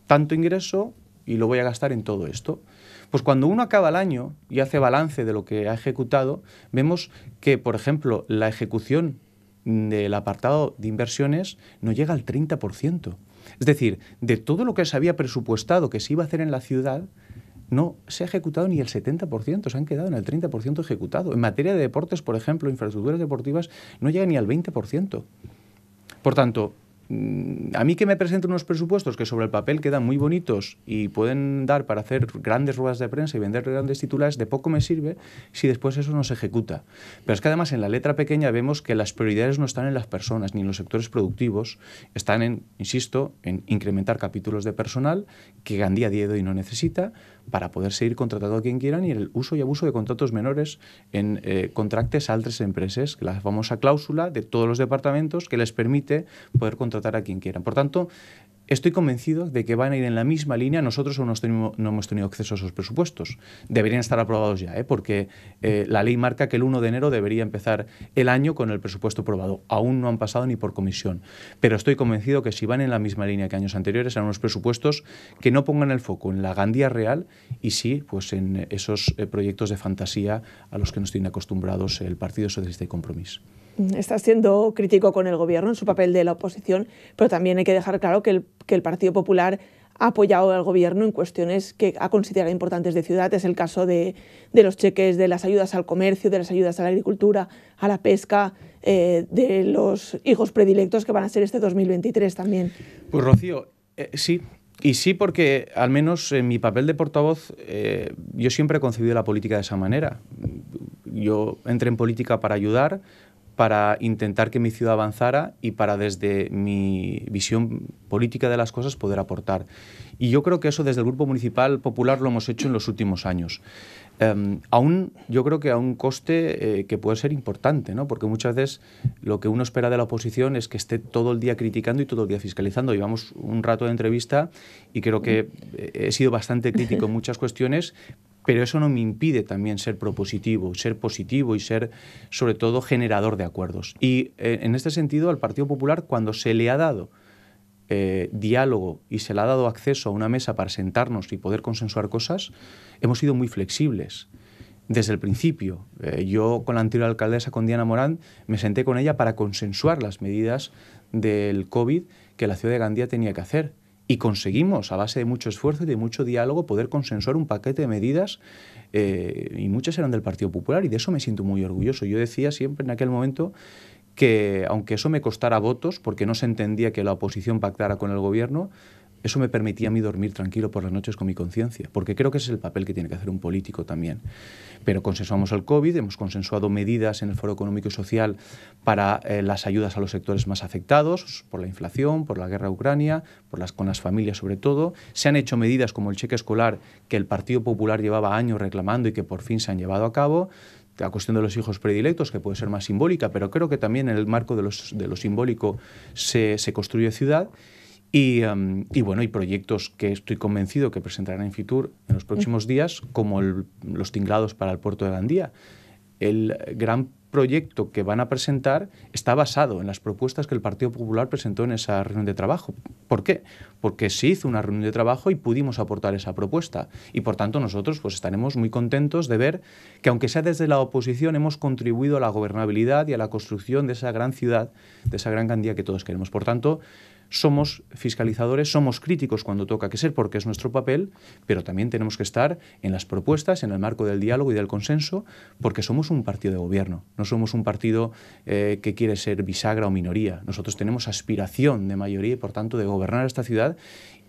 tanto ingreso y lo voy a gastar en todo esto. Pues cuando uno acaba el año y hace balance de lo que ha ejecutado, vemos que, por ejemplo, la ejecución del apartado de inversiones no llega al 30%. Es decir, de todo lo que se había presupuestado que se iba a hacer en la ciudad, no se ha ejecutado ni el 70%, se han quedado en el 30% ejecutado. En materia de deportes, por ejemplo, infraestructuras deportivas, no llega ni al 20%. Por tanto, Mm, a mí que me presentan unos presupuestos que sobre el papel quedan muy bonitos y pueden dar para hacer grandes ruedas de prensa y vender grandes titulares, de poco me sirve si después eso no se ejecuta. Pero es que además en la letra pequeña vemos que las prioridades no están en las personas ni en los sectores productivos, están en, insisto, en incrementar capítulos de personal que Gandía día hoy no necesita, para poder seguir contratando a quien quieran y el uso y abuso de contratos menores en eh, contractes a altres empresas... la famosa cláusula de todos los departamentos que les permite poder contratar a quien quieran. Por tanto, estoy convencido de que van a ir en la misma línea. Nosotros no, hemos tenido acceso a esos presupuestos. Deberían estar aprobados ya, ¿eh? porque eh, la ley marca que el 1 de enero debería empezar el año con el presupuesto aprobado. Aún no han pasado ni por comisión. Pero estoy convencido de que si van en la misma línea que años anteriores, serán unos presupuestos que no pongan el foco en la Gandía real y sí pues en esos eh, proyectos de fantasía a los que nos tiene acostumbrados el Partido Socialista y Compromiso está siendo crítico con el gobierno en su papel de la oposición, pero también hay que dejar claro que el, que el Partido Popular ha apoyado al gobierno en cuestiones que ha considerado importantes de ciudad. Es el caso de, los cheques, de las ayudas al comercio, de las ayudas a la agricultura, a la pesca, eh, de los hijos predilectos que van a ser este 2023 también. Pues Rocío, eh, sí. Y sí porque, al menos en mi papel de portavoz, eh, yo siempre he concebido la política de esa manera. Yo entré en política para ayudar, para intentar que mi ciudad avanzara y para desde mi visión política de las cosas poder aportar. Y yo creo que eso desde el Grupo Municipal Popular lo hemos hecho en los últimos años. Em, aún, yo creo que a un coste eh, que puede ser importante, ¿no? porque muchas veces lo que uno espera de la oposición es que esté todo el día criticando y todo el día fiscalizando. Llevamos un rato de entrevista y creo que eh, he sido bastante crítico en muchas cuestiones, pero eso no me impide también ser propositivo, ser positivo y ser sobre todo generador de acuerdos. Y eh, en este sentido al Partido Popular cuando se le ha dado eh, diálogo y se le ha dado acceso a una mesa para sentarnos y poder consensuar cosas, hemos sido muy flexibles desde el principio. Eh, yo con la anterior alcaldesa, con Diana Morán, me senté con ella para consensuar las medidas del COVID que la ciudad de Gandía tenía que hacer. Y conseguimos, a base de mucho esfuerzo y de mucho diálogo, poder consensuar un paquete de medidas, eh, y muchas eran del Partido Popular, y de eso me siento muy orgulloso. Yo decía siempre en aquel momento que, aunque eso me costara votos, porque no se entendía que la oposición pactara con el gobierno, eso me permitía a mí dormir tranquilo por las noches con mi conciencia, porque creo que ese es el papel que tiene que hacer un político también. Pero consensuamos el COVID, hemos consensuado medidas en el Foro Económico y Social para eh, las ayudas a los sectores más afectados por la inflación, por la guerra de Ucrania, por las, con las familias sobre todo. Se han hecho medidas como el cheque escolar que el Partido Popular llevaba años reclamando y que por fin se han llevado a cabo la cuestión de los hijos predilectos, que puede ser más simbólica, pero creo que también en el marco de, lo simbólico se, se construye ciudad. Em, y, bueno, hay proyectos que estoy convencido que presentarán en Fitur en los próximos días, como los tinglados para el puerto de Gandía. El gran proyecto que van a presentar está basado en las propuestas que el Partido Popular presentó en esa reunión de trabajo. ¿Por qué? Porque se hizo una reunión de trabajo y pudimos aportar esa propuesta. Y por tanto nosotros pues, estaremos muy contentos de ver que aunque sea desde la oposición hemos contribuido a la gobernabilidad y a la construcción de esa gran ciudad, de esa gran Gandía que todos queremos. Por tanto, somos fiscalizadores, somos críticos cuando toca que ser, porque es nuestro papel, pero también tenemos que estar en las propuestas, en el marco del diálogo y del consenso, porque somos un partido de gobierno, no somos un partido eh, que quiere ser bisagra o minoría. Nosotros tenemos aspiración de mayoría y, por tanto, de gobernar esta ciudad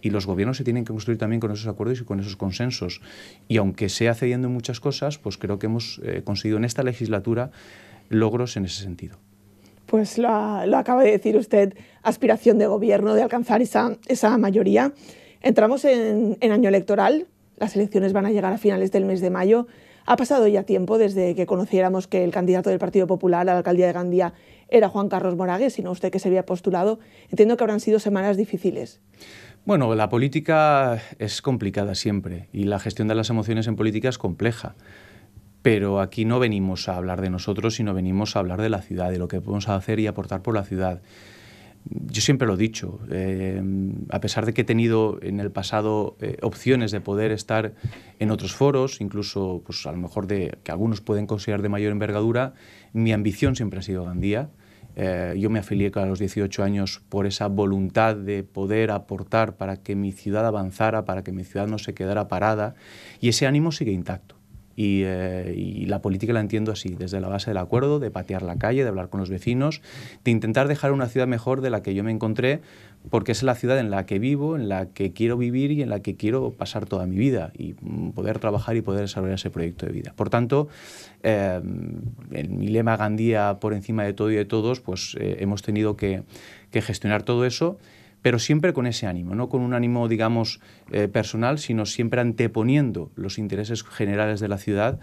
y los gobiernos se tienen que construir también con esos acuerdos y con esos consensos. Y aunque sea cediendo en muchas cosas, pues creo que hemos eh, conseguido en esta legislatura logros en ese sentido pues lo, acaba de decir usted, aspiración de gobierno de alcanzar esa, mayoría. Entramos en, año electoral, las elecciones van a llegar a finales del mes de mayo. Ha pasado ya tiempo desde que conociéramos que el candidato del Partido Popular a la alcaldía de Gandía era Juan Carlos Moragues, sino usted que se había postulado. Entiendo que habrán sido semanas difíciles. Bueno, la política es complicada siempre y la gestión de las emociones en política es compleja pero aquí no venimos a hablar de nosotros, sino venimos a hablar de la ciudad, de lo que podemos hacer y aportar por la ciudad. Yo siempre lo he dicho, eh, a pesar de que he tenido en el pasado eh, opciones de poder estar en otros foros, incluso pues, a lo mejor de, que algunos pueden considerar de mayor envergadura, mi ambición siempre ha sido Gandía. Eh, yo me afilié a los 18 años por esa voluntad de poder aportar para que mi ciudad avanzara, para que mi ciudad no se quedara parada, y ese ánimo sigue intacto. Eh, y, la política la entiendo así, desde la base del acuerdo, de patear la calle, de hablar con los vecinos, de intentar dejar una ciudad mejor de la que yo me encontré, porque es la ciudad en la que vivo, en la que quiero vivir y en la que quiero pasar toda mi vida y mm, poder trabajar y poder desarrollar ese proyecto de vida. Por tanto, eh, en mi lema Gandía por encima de todo y de todos, pues eh, hemos tenido que, que gestionar todo eso pero siempre con ese ánimo, no con un ánimo, digamos, eh, personal, sino siempre anteponiendo los intereses generales de la ciudad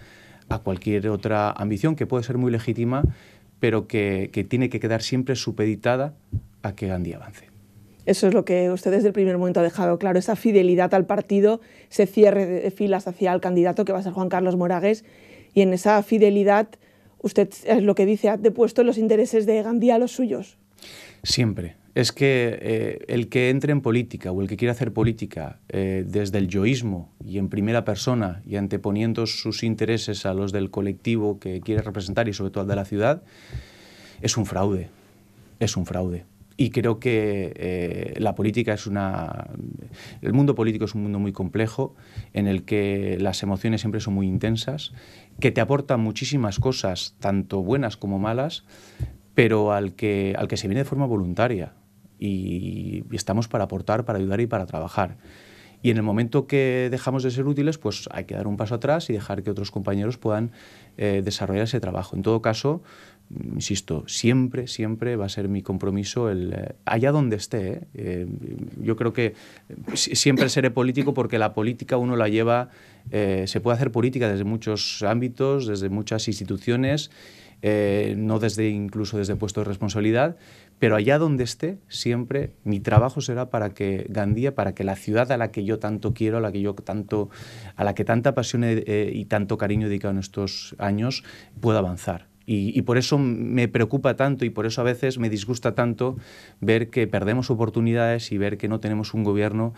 a cualquier otra ambición que puede ser muy legítima, pero que, tiene que quedar siempre supeditada a que Gandhi avance. Eso es lo que usted desde el primer momento ha dejado claro, esa fidelidad al partido, se cierre de filas hacia el candidato que va a ser Juan Carlos Moragues, y en esa fidelidad usted es lo que dice, ha depuesto los intereses de Gandía a los suyos. Siempre es que eh, el que entre en política o el que quiere hacer política eh, desde el yoísmo y en primera persona y anteponiendo sus intereses a los del colectivo que quiere representar y sobre todo al de la ciudad, es un fraude, es un fraude. Y creo que eh, la política es una... El mundo político es un mundo muy complejo, en el que las emociones siempre son muy intensas, que te aportan muchísimas cosas, tanto buenas como malas, pero al que se viene de forma voluntaria y, estamos para aportar, para ayudar y para trabajar. Y en el momento que dejamos de ser útiles, pues hay que dar un paso atrás y dejar que otros compañeros puedan eh, desarrollar ese trabajo. En todo caso, mm, insisto, siempre, siempre va a ser mi compromiso el eh, allá donde esté. Eh, yo creo que siempre seré político porque la política uno la lleva, se puede hacer política desde muchos ámbitos, desde muchas instituciones, no desde incluso desde puestos de responsabilidad, pero allá donde esté, siempre mi trabajo será para que Gandía, para que la ciudad a la que yo tanto quiero, a la que yo tanto, a la que tanta pasión y tanto cariño he dedicado en estos años, pueda avanzar. Y, por eso me preocupa tanto y por eso a veces me disgusta tanto ver que perdemos oportunidades y ver que no tenemos un gobierno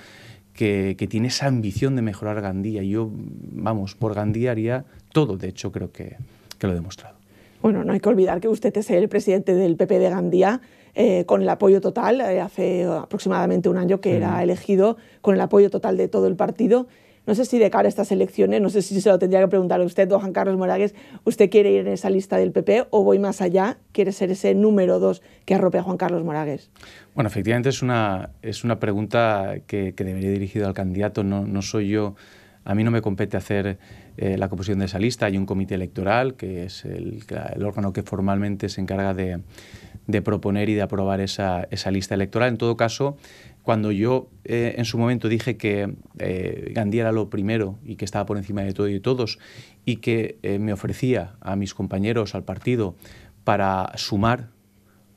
que, tiene esa ambición de mejorar Gandía. Yo, vamos, por Gandía haría todo, de hecho creo que, que lo he demostrado. Bueno, no hay que olvidar que usted es el presidente del PP de Gandía, eh, con el apoyo total, eh, hace aproximadamente un año que era elegido con el apoyo total de todo el partido. No sé si de cara a estas elecciones, no sé si se lo tendría que preguntar a usted, don Juan Carlos Moragues, ¿usted quiere ir en esa lista del PP o voy más allá? ¿Quiere ser ese número dos que arrope a Juan Carlos Moragues? Bueno, efectivamente es una, es una pregunta que, que debería dirigido al candidato, no, no soy yo. A mí no me compete hacer eh, la composición de esa lista. Hay un comité electoral, que es el, órgano que formalmente se encarga de, de proponer y de aprobar esa, lista electoral. En todo caso, cuando yo eh, en su momento dije que eh, Gandía era lo primero y que estaba por encima de todo y de todos y que eh, me ofrecía a mis compañeros, al partido, para sumar,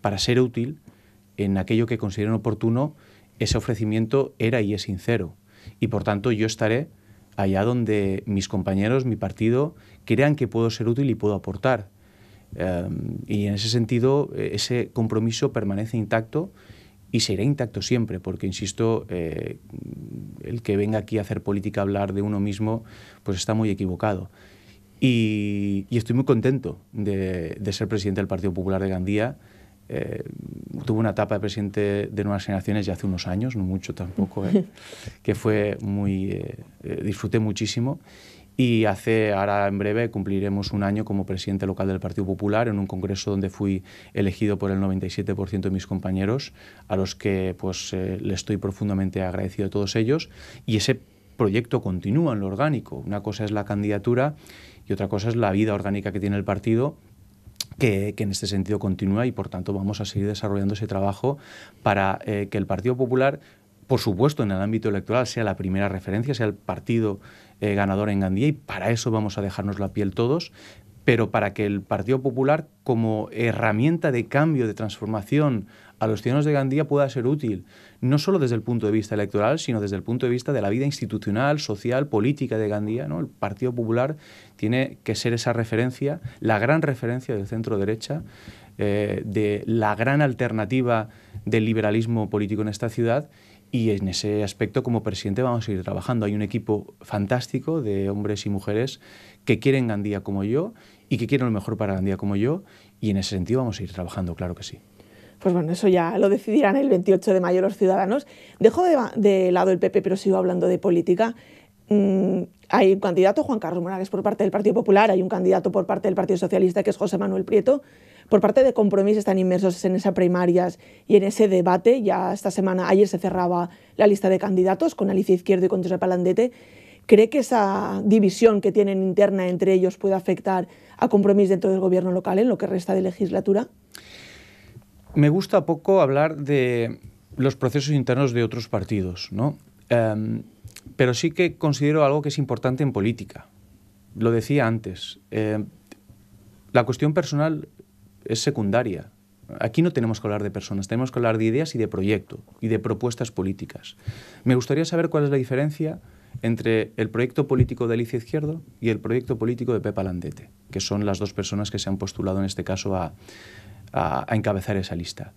para ser útil en aquello que consideren oportuno, ese ofrecimiento era y es sincero. Y por tanto yo estaré allá donde mis compañeros, mi partido, crean que puedo ser útil y puedo aportar. Em, y en ese sentido, eh, ese compromiso permanece intacto y será intacto siempre, porque, insisto, eh, el que venga aquí a hacer política, a hablar de uno mismo, pues está muy equivocado. Y, estoy muy contento de, ser presidente del Partido Popular de Gandía. Eh, tuve una etapa de presidente de Nuevas Generaciones ya hace unos años, no mucho tampoco, ¿eh? que fue muy... disfruté muchísimo y hace ahora en breve cumpliremos un año como presidente local del Partido Popular en un congreso donde fui elegido por el 97% de mis compañeros a los que pues eh, le estoy profundamente agradecido a todos ellos y ese proyecto continúa en lo orgánico. Una cosa es la candidatura y otra cosa es la vida orgánica que tiene el partido que, en este sentido continúa y por tanto vamos a seguir desarrollando ese trabajo para eh, que el Partido Popular por supuesto, en el ámbito electoral sea la primera referencia, sea el partido eh, ganador en Gandía, y para eso vamos a dejarnos la piel todos, pero para que el Partido Popular, como herramienta de cambio, de transformación a los ciudadanos de Gandía, pueda ser útil, no solo desde el punto de vista electoral, sino desde el punto de vista de la vida institucional, social, política de Gandía. ¿no? El Partido Popular tiene que ser esa referencia, la gran referencia del centro-derecha, eh, de la gran alternativa del liberalismo político en esta ciudad y en ese aspecto, como presidente, vamos a ir trabajando. Hay un equipo fantástico de hombres y mujeres que quieren Gandía como yo y que quieren lo mejor para Gandía como yo. Y en ese sentido vamos a ir trabajando, claro que sí. Pues bueno, eso ya lo decidirán el 28 de mayo los ciudadanos. Dejo de, lado el PP, pero sigo hablando de política. Mm, hay un candidato, Juan Carlos Morales por parte del Partido Popular, hay un candidato por parte del Partido Socialista, que es José Manuel Prieto por parte de Compromís están inmersos en esas primarias y en ese debate. Ya esta semana, ayer se cerraba la lista de candidatos con Alicia Izquierdo y con José Palandete. ¿Cree que esa división que tienen interna entre ellos puede afectar a Compromís dentro del gobierno local en lo que resta de legislatura? Me gusta poco hablar de los procesos internos de otros partidos, ¿no? Em, pero sí que considero algo que es importante en política. Lo decía antes. Em, la cuestión personal es secundaria. Aquí no tenemos que hablar de personas, tenemos que hablar de ideas y de proyecto y de propuestas políticas. Me gustaría saber cuál es la diferencia entre el proyecto político de Alicia Izquierdo y el proyecto político de Pepa Landete, que son las dos personas que se han postulado en este caso a encabezar esa lista.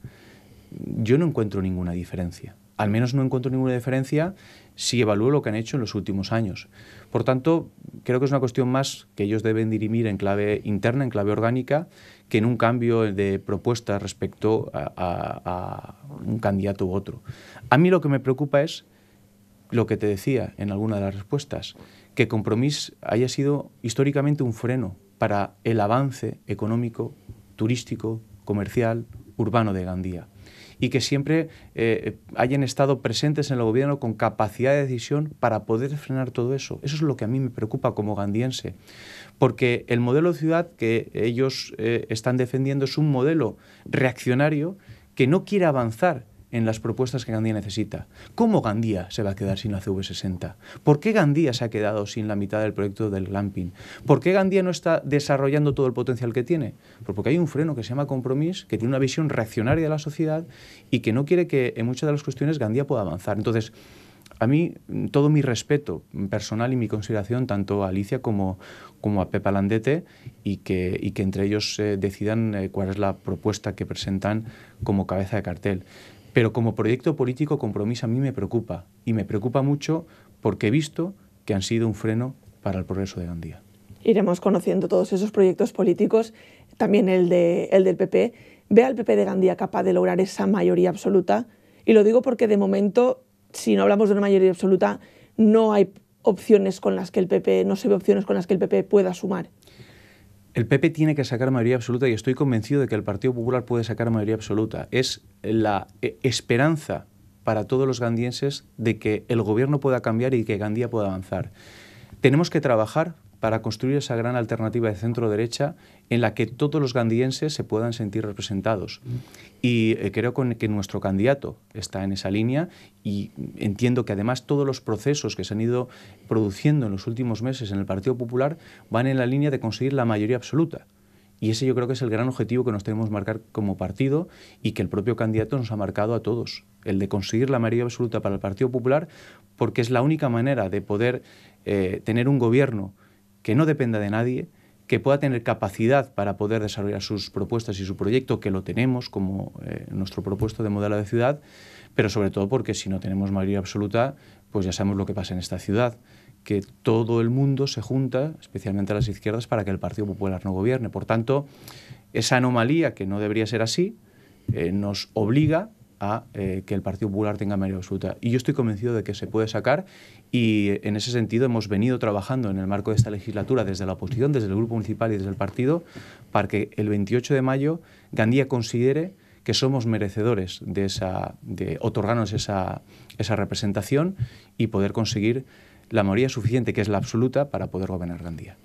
Yo no encuentro ninguna diferencia al menos no encuentro ninguna diferencia si evalúo lo que han hecho en los últimos años. Por tanto, creo que es una cuestión más que ellos deben dirimir en clave interna, en clave orgánica, que en un cambio de propuesta respecto a, un candidato u otro. A mí lo que me preocupa es lo que te decía en alguna de las respuestas, que Compromís haya sido históricamente un freno para el avance económico, turístico, comercial, urbano de Gandía y que siempre eh, hayan estado presentes en el gobierno con capacidad de decisión para poder frenar todo eso. Eso es lo que a mí me preocupa como gandiense, porque el modelo de ciudad que ellos eh, están defendiendo es un modelo reaccionario que no quiere avanzar en las propuestas que Gandía necesita. ¿Cómo Gandía se va a quedar sin la CV60? ¿Por qué Gandía se ha quedado sin la mitad del proyecto del glamping? ¿Por qué Gandía no está desarrollando todo el potencial que tiene? Pues porque hay un freno que se llama compromiso, que tiene una visión reaccionaria de la sociedad y que no quiere que en muchas de las cuestiones Gandía pueda avanzar. Entonces, a mí, todo mi respeto personal y mi consideración tanto a Alicia como, como a Pepa Landete y que, que entre ellos eh, decidan eh, cuál es la propuesta que presentan como cabeza de cartel. Pero como proyecto político, compromiso a mí me preocupa y me preocupa mucho porque he visto que han sido un freno para el progreso de Gandía. Iremos conociendo todos esos proyectos políticos, también el, el del PP. ¿Ve al PP de Gandía capaz de lograr esa mayoría absoluta? Y lo digo porque de momento, si no hablamos de una mayoría absoluta, no hay opciones con las que el PP, no se ve opciones con las que el PP pueda sumar. El PP tiene que sacar mayoría absoluta y estoy convencido de que el Partido Popular puede sacar mayoría absoluta. Es la eh, esperanza para todos los gandienses de que el gobierno pueda cambiar y que Gandía pueda avanzar. Tenemos que trabajar para construir esa gran alternativa de centro-derecha en la que todos los gandienses se puedan sentir representados. Y eh, creo que nuestro candidato está en esa línea y entiendo que además todos los procesos que se han ido produciendo en los últimos meses en el Partido Popular van en la línea de conseguir la mayoría absoluta. Y ese yo creo que es el gran objetivo que nos tenemos que marcar como partido y que el propio candidato nos ha marcado a todos, el de conseguir la mayoría absoluta para el Partido Popular, porque es la única manera de poder eh, tener un gobierno que no dependa de nadie, que pueda tener capacidad para poder desarrollar sus propuestas y su proyecto, que lo tenemos como eh, nuestro propuesto de modelo de ciudad, pero sobre todo porque si no tenemos mayoría absoluta, pues ya sabemos lo que pasa en esta ciudad, que todo el mundo se junta, especialmente las izquierdas, para que el Partido Popular no gobierne. Por tanto, esa anomalía, que no debería ser así, eh, nos obliga a eh, que el Partido Popular tenga mayoría absoluta. Y yo estoy convencido de que se puede sacar y en ese sentido hemos venido trabajando en el marco de esta legislatura desde la oposición, desde el Grupo Municipal y desde el partido, para que el 28 de mayo Gandía considere que somos merecedores de, esa, de otorgarnos esa, representación y poder conseguir la mayoría suficiente, que es la absoluta, para poder gobernar Gandía.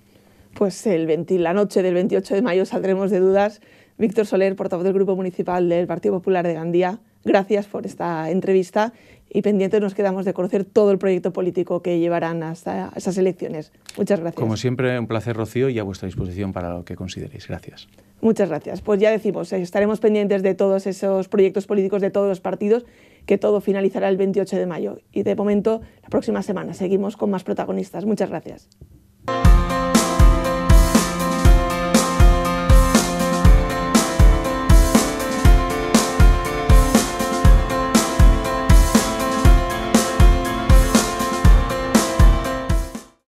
Pues el la noche del 28 de mayo saldremos de dudas. Víctor Soler, portavoz del Grupo Municipal del Partido Popular de Gandía, gracias por esta entrevista y pendientes nos quedamos de conocer todo el proyecto político que llevarán hasta esas elecciones. Muchas gracias. Como siempre, un placer, Rocío, y a vuestra disposición para lo que consideréis. Gracias. Muchas gracias. Pues ya decimos, eh, estaremos pendientes de todos esos proyectos políticos de todos los partidos, que todo finalizará el 28 de mayo. Y de momento, la próxima semana seguimos con más protagonistas. Muchas gracias.